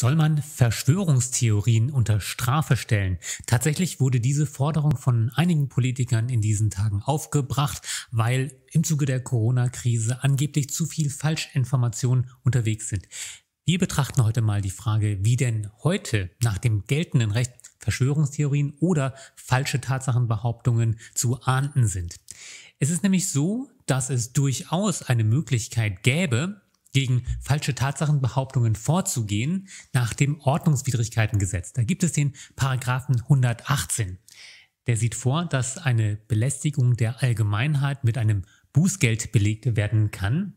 Soll man Verschwörungstheorien unter Strafe stellen? Tatsächlich wurde diese Forderung von einigen Politikern in diesen Tagen aufgebracht, weil im Zuge der Corona-Krise angeblich zu viel Falschinformationen unterwegs sind. Wir betrachten heute mal die Frage, wie denn heute nach dem geltenden Recht Verschwörungstheorien oder falsche Tatsachenbehauptungen zu ahnden sind. Es ist nämlich so, dass es durchaus eine Möglichkeit gäbe, gegen falsche Tatsachenbehauptungen vorzugehen nach dem Ordnungswidrigkeitengesetz. Da gibt es den Paragraphen 118. Der sieht vor, dass eine Belästigung der Allgemeinheit mit einem Bußgeld belegt werden kann,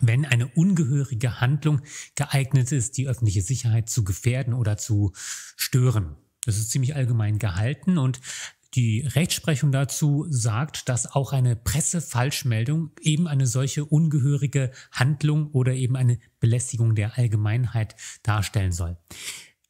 wenn eine ungehörige Handlung geeignet ist, die öffentliche Sicherheit zu gefährden oder zu stören. Das ist ziemlich allgemein gehalten und die Rechtsprechung dazu sagt, dass auch eine Pressefalschmeldung eben eine solche ungehörige Handlung oder eben eine Belästigung der Allgemeinheit darstellen soll.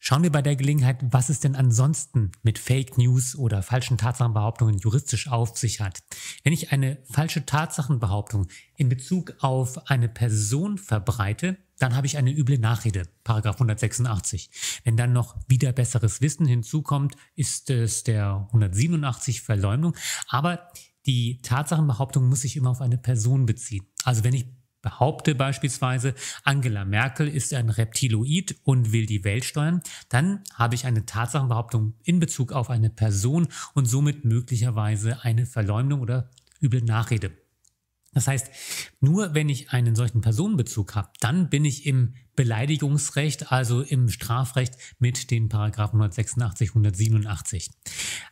Schauen wir bei der Gelegenheit, was es denn ansonsten mit Fake News oder falschen Tatsachenbehauptungen juristisch auf sich hat. Wenn ich eine falsche Tatsachenbehauptung in Bezug auf eine Person verbreite, dann habe ich eine üble Nachrede, Paragraph 186. Wenn dann noch wieder besseres Wissen hinzukommt, ist es der 187 Verleumdung. Aber die Tatsachenbehauptung muss sich immer auf eine Person beziehen. Also wenn ich behaupte beispielsweise, Angela Merkel ist ein Reptiloid und will die Welt steuern, dann habe ich eine Tatsachenbehauptung in Bezug auf eine Person und somit möglicherweise eine Verleumdung oder üble Nachrede. Das heißt, nur wenn ich einen solchen Personenbezug habe, dann bin ich im Beleidigungsrecht, also im Strafrecht mit den Paragraphen 186, 187.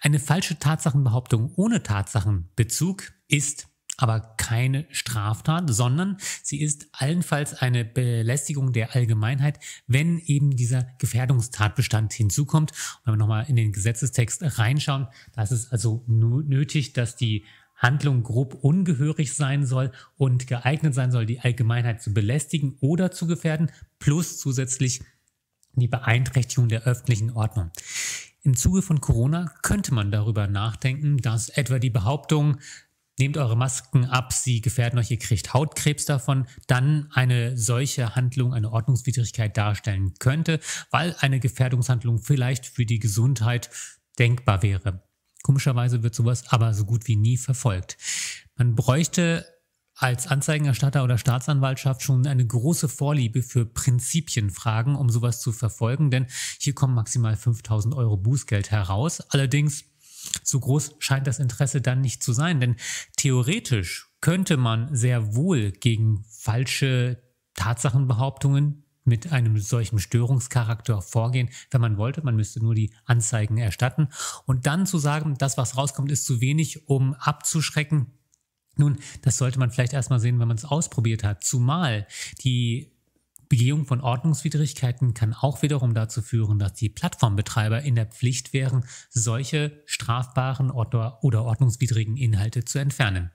Eine falsche Tatsachenbehauptung ohne Tatsachenbezug ist aber keine Straftat, sondern sie ist allenfalls eine Belästigung der Allgemeinheit, wenn eben dieser Gefährdungstatbestand hinzukommt. Und wenn wir nochmal in den Gesetzestext reinschauen, da ist es also nötig, dass die Handlung grob ungehörig sein soll und geeignet sein soll, die Allgemeinheit zu belästigen oder zu gefährden, plus zusätzlich die Beeinträchtigung der öffentlichen Ordnung. Im Zuge von Corona könnte man darüber nachdenken, dass etwa die Behauptung, nehmt eure Masken ab, sie gefährden euch, ihr kriegt Hautkrebs davon, dann eine solche Handlung eine Ordnungswidrigkeit darstellen könnte, weil eine Gefährdungshandlung vielleicht für die Gesundheit denkbar wäre. Komischerweise wird sowas aber so gut wie nie verfolgt. Man bräuchte als Anzeigenerstatter oder Staatsanwaltschaft schon eine große Vorliebe für Prinzipienfragen, um sowas zu verfolgen, denn hier kommen maximal 5000 Euro Bußgeld heraus. Allerdings so groß scheint das Interesse dann nicht zu sein, denn theoretisch könnte man sehr wohl gegen falsche Tatsachenbehauptungen mit einem solchen Störungscharakter vorgehen, wenn man wollte. Man müsste nur die Anzeigen erstatten und dann zu sagen, das, was rauskommt, ist zu wenig, um abzuschrecken. Nun, das sollte man vielleicht erstmal sehen, wenn man es ausprobiert hat. Zumal die Begehung von Ordnungswidrigkeiten kann auch wiederum dazu führen, dass die Plattformbetreiber in der Pflicht wären, solche strafbaren oder ordnungswidrigen Inhalte zu entfernen.